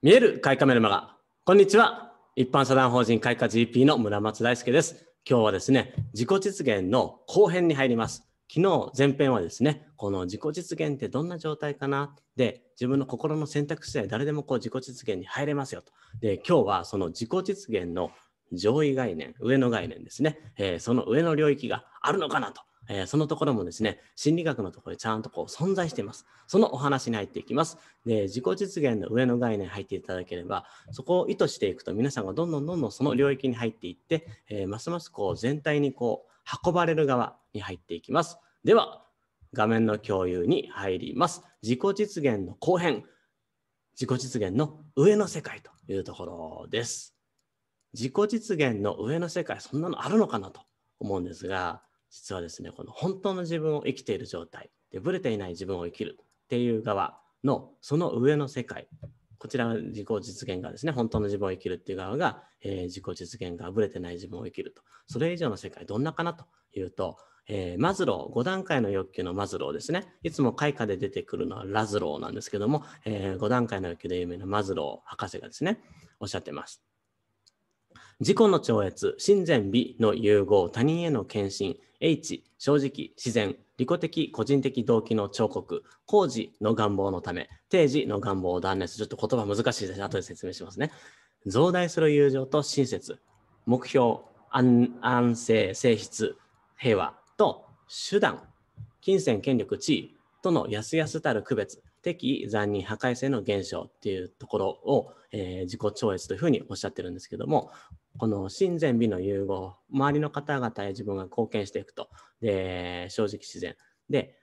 見える開花メルマガ。こんにちは。一般社団法人開花 GP の村松大輔です。今日はですね、自己実現の後編に入ります。昨日前編はですね、この自己実現ってどんな状態かなで、自分の心の選択肢で誰でもこう自己実現に入れますよと。で、今日はその自己実現の上位概念、上の概念ですね、えー、その上の領域があるのかなと。えー、そのところもですね、心理学のところでちゃんとこう存在しています。そのお話に入っていきます。で、自己実現の上の概念入っていただければ、そこを意図していくと皆さんがどんどんどんどんその領域に入っていって、えー、ますますこう全体にこう運ばれる側に入っていきます。では、画面の共有に入ります。自己実現の後編、自己実現の上の世界というところです。自己実現の上の世界、そんなのあるのかなと思うんですが、実はですね、この本当の自分を生きている状態、でぶれていない自分を生きるっていう側のその上の世界、こちらが自己実現側ですね、本当の自分を生きるっていう側が、えー、自己実現側、ぶれてない自分を生きると。それ以上の世界、どんなかなというと、えー、マズロー、5段階の欲求のマズローですね。いつも開花で出てくるのはラズローなんですけども、えー、5段階の欲求で有名なマズロー博士がですね、おっしゃってます。自己の超越、親善美の融合、他人への献身、H、正直、自然、利己的、個人的動機の彫刻、工事の願望のため、定時の願望を断念する。ちょっと言葉難しいです。後で説明しますね。増大する友情と親切、目標、安安静、性質、平和と手段、金銭、権力、地位とのやすやすたる区別、敵意、残忍、破壊性の減少っていうところを、えー、自己超越というふうにおっしゃってるんですけども、この親善美の融合周りの方々へ自分が貢献していくとで正直自然で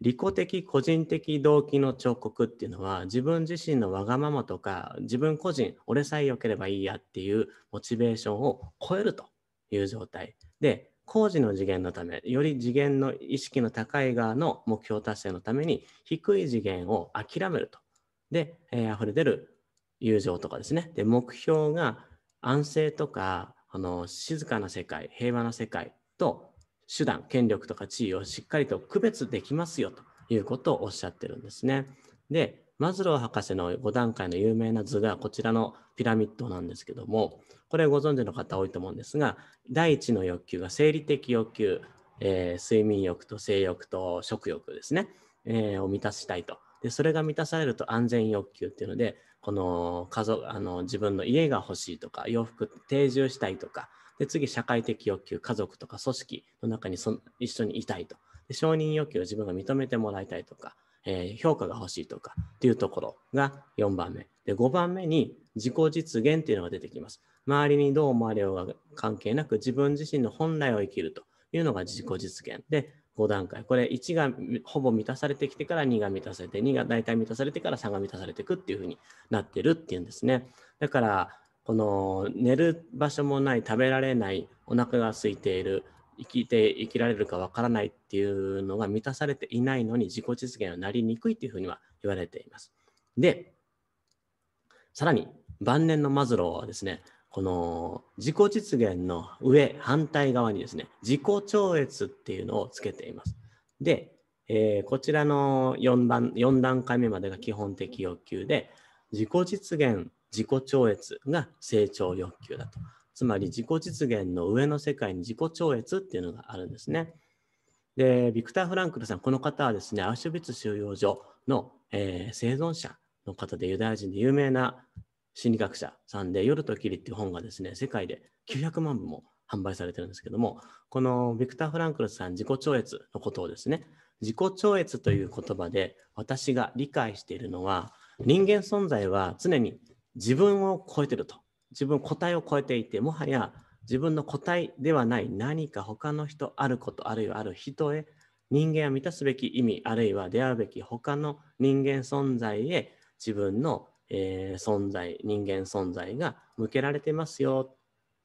利己的個人的動機の彫刻っていうのは自分自身のわがままとか自分個人俺さえ良ければいいやっていうモチベーションを超えるという状態で工事の次元のためより次元の意識の高い側の目標達成のために低い次元を諦めるとで、えー、溢れ出る友情とかですねで目標が安静とかあの静かな世界平和な世界と手段権力とか地位をしっかりと区別できますよということをおっしゃってるんですね。でマズロー博士の5段階の有名な図がこちらのピラミッドなんですけどもこれご存知の方多いと思うんですが第1の欲求が生理的欲求、えー、睡眠欲と性欲と食欲ですね、えー、を満たしたいとでそれが満たされると安全欲求っていうのでこの家族あの自分の家が欲しいとか洋服定住したいとかで次社会的欲求家族とか組織の中にそ一緒にいたいとで承認欲求を自分が認めてもらいたいとか、えー、評価が欲しいとかっていうところが4番目で5番目に自己実現っていうのが出てきます周りにどう思われようが関係なく自分自身の本来を生きるというのが自己実現で5段階。これ1がほぼ満たされてきてから2が満たされて、2が大体満たされてから3が満たされていくっていうふうになってるっていうんですね。だから、この寝る場所もない、食べられない、お腹が空いている、生きて生きられるかわからないっていうのが満たされていないのに自己実現はなりにくいっていうふうには言われています。で、さらに晩年のマズローはですね、この自己実現の上反対側にですね自己超越っていうのをつけています。で、えー、こちらの 4, 番4段階目までが基本的欲求で自己実現自己超越が成長欲求だと。つまり自己実現の上の世界に自己超越っていうのがあるんですね。で、ビクター・フランクルさん、この方はですね、アウシュビッツ収容所の、えー、生存者の方でユダヤ人で有名な心理学者さんで、夜と霧っていう本がですね、世界で900万部も販売されてるんですけども、このビクター・フランクルさん自己超越のことをですね、自己超越という言葉で私が理解しているのは、人間存在は常に自分を超えてると。自分個体を超えていて、もはや自分の個体ではない何か他の人あることあるいはある人へ人間は満たすべき意味あるいは出会うべき他の人間存在へ自分のえー、存在人間存在が向けられてますよ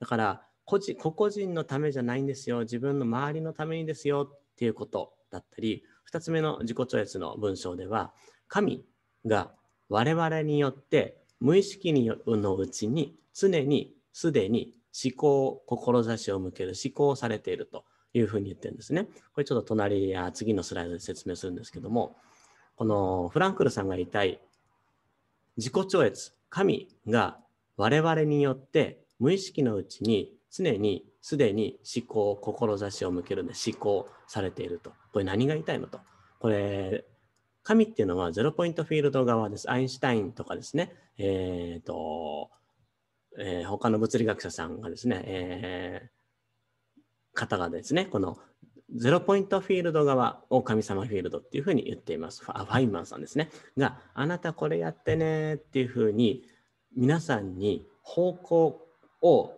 だから個人個々人のためじゃないんですよ自分の周りのためにですよっていうことだったり2つ目の自己超越の文章では神が我々によって無意識にのうちに常にすでに思考志を向ける思考されているというふうに言ってるんですね。これちょっと隣や次のスライドで説明するんですけどもこのフランクルさんが言いたい自己超越、神が我々によって無意識のうちに常にすでに思考、志を向けるで思考されていると。これ何が言いたいのと。これ、神っていうのはゼロポイントフィールド側です。アインシュタインとかですね、えっ、ー、と、えー、他の物理学者さんがですね、えー、方がですね、このゼロポイントフィールド側を神様フィールドっていうふうに言っています。ファインマンさんですね。が、あなたこれやってねっていうふうに、皆さんに方向を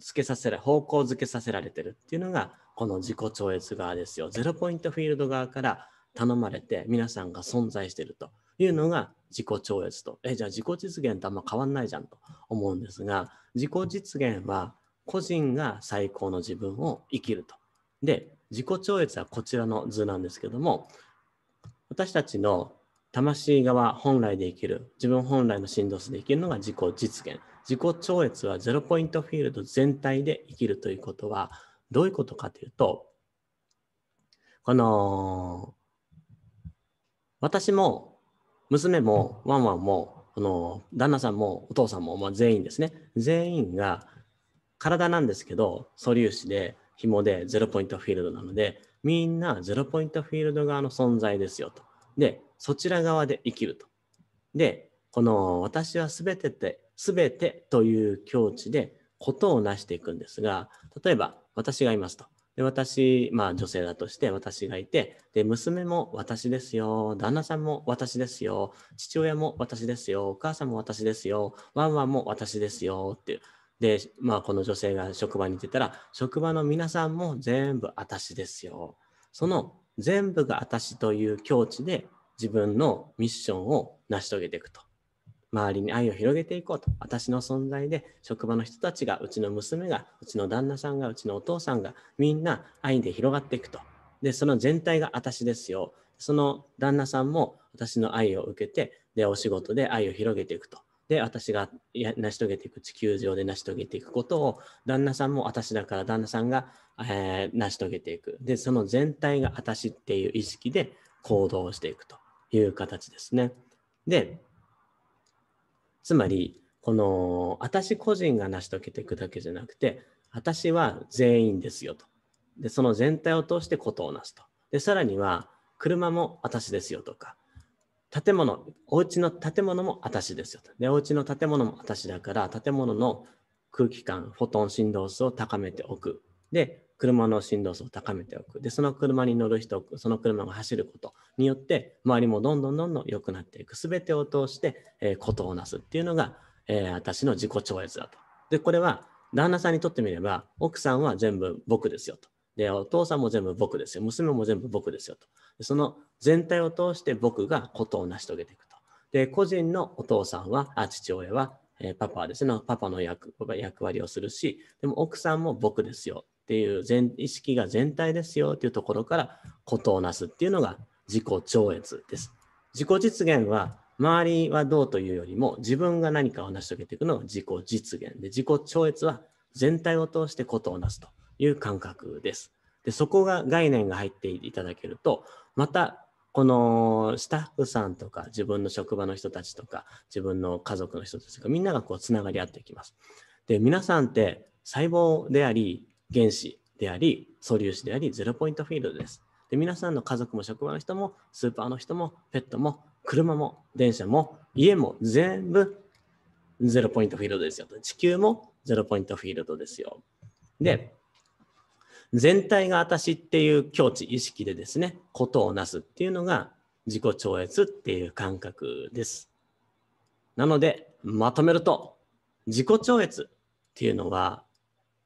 つけさせられ、方向づけさせられてるっていうのが、この自己超越側ですよ。ゼロポイントフィールド側から頼まれて、皆さんが存在してるというのが自己超越と。え、じゃあ自己実現とあんま変わんないじゃんと思うんですが、自己実現は個人が最高の自分を生きると。で、自己超越はこちらの図なんですけども私たちの魂側本来で生きる自分本来の振動数で生きるのが自己実現自己超越はゼロポイントフィールド全体で生きるということはどういうことかというとこの私も娘もワンワンもこの旦那さんもお父さんも、全員ですね全員が体なんですけど素粒子で紐でゼロポイントフィールドなので、みんなゼロポイントフィールド側の存在ですよと。で、そちら側で生きると。で、この私はべてて、べてという境地でことを成していくんですが、例えば私がいますと。で、私、まあ女性だとして私がいて、で、娘も私ですよ、旦那さんも私ですよ、父親も私ですよ、お母さんも私ですよ、ワンワンも私ですよっていう、で、まあ、この女性が職場に出たら、職場の皆さんも全部私ですよ。その全部が私という境地で自分のミッションを成し遂げていくと。周りに愛を広げていこうと。私の存在で職場の人たちが、うちの娘が、うちの旦那さんが、うちのお父さんが、みんな愛で広がっていくと。で、その全体が私ですよ。その旦那さんも私の愛を受けて、で、お仕事で愛を広げていくと。で私がや成し遂げていく地球上で成し遂げていくことを旦那さんも私だから旦那さんが、えー、成し遂げていくでその全体が私っていう意識で行動していくという形ですねでつまりこの私個人が成し遂げていくだけじゃなくて私は全員ですよとでその全体を通してことを成すとでさらには車も私ですよとか建物、お家の建物も私ですよと。で、お家の建物も私だから、建物の空気感、フォトン振動数を高めておく。で、車の振動数を高めておく。で、その車に乗る人、その車が走ることによって、周りもどんどんどんどん良くなっていく。全てを通して、えー、ことをなすっていうのが、えー、私の自己超越だと。で、これは旦那さんにとってみれば、奥さんは全部僕ですよと。で、お父さんも全部僕ですよ。娘も全部僕ですよと。その全体を通して僕がことを成し遂げていくと。で、個人のお父さんは、あ父親は、えー、パパですね。パパの役役割をするし、でも奥さんも僕ですよっていう全意識が全体ですよっていうところからことを成すっていうのが自己超越です。自己実現は周りはどうというよりも自分が何かを成し遂げていくのが自己実現で自己超越は全体を通してことを成すと。いう感覚です。で、そこが概念が入っていただけると、また、このスタッフさんとか、自分の職場の人たちとか、自分の家族の人たちとか、みんながこう、つながり合っていきます。で、皆さんって細胞であり、原子であり、素粒子であり、ゼロポイントフィールドです。で、皆さんの家族も職場の人も、スーパーの人も、ペットも、車も、電車も、家も全部ゼロポイントフィールドですよ。地球もゼロポイントフィールドですよ。で、全体が私っていう境地意識でですねことをなすっていうのが自己超越っていう感覚ですなのでまとめると自己超越っていうのは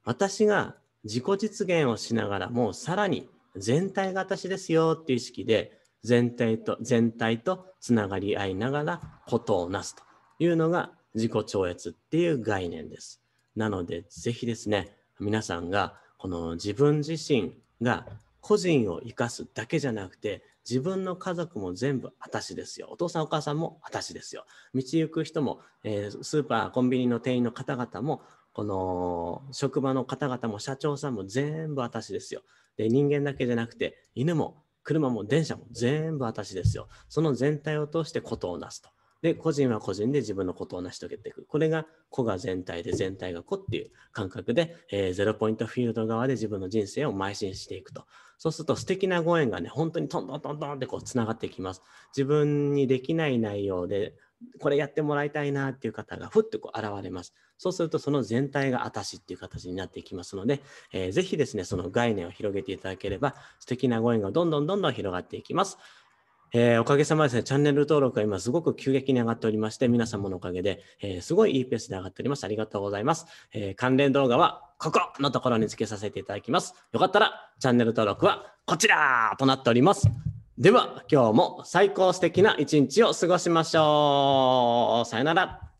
私が自己実現をしながらもうさらに全体が私ですよっていう意識で全体と全体とつながり合いながらことをなすというのが自己超越っていう概念です。なので、ぜひですね、皆さんがこの自分自身が個人を生かすだけじゃなくて自分の家族も全部私ですよお父さんお母さんも私ですよ道行く人も、えー、スーパーコンビニの店員の方々もこの職場の方々も社長さんも全部私ですよで人間だけじゃなくて犬も車も電車も全部私ですよその全体を通して事をなすとで、個人は個人で自分のことを成し遂げていく。これが個が全体で全体が個っていう感覚で、えー、ゼロポイントフィールド側で自分の人生を邁進していくと。そうすると素敵なご縁がね、本当にトントントントンってこう繋がってきます。自分にできない内容で、これやってもらいたいなっていう方がふっとこう現れます。そうするとその全体が私っていう形になっていきますので、えー、ぜひですね、その概念を広げていただければ素敵なご縁がどんどんどんどん広がっていきます。えー、おかげさまですね、チャンネル登録が今すごく急激に上がっておりまして、皆様のおかげで、えー、すごいいいペースで上がっております。ありがとうございます。えー、関連動画はここのところにつけさせていただきます。よかったらチャンネル登録はこちらとなっております。では、今日も最高素敵な一日を過ごしましょう。さよなら。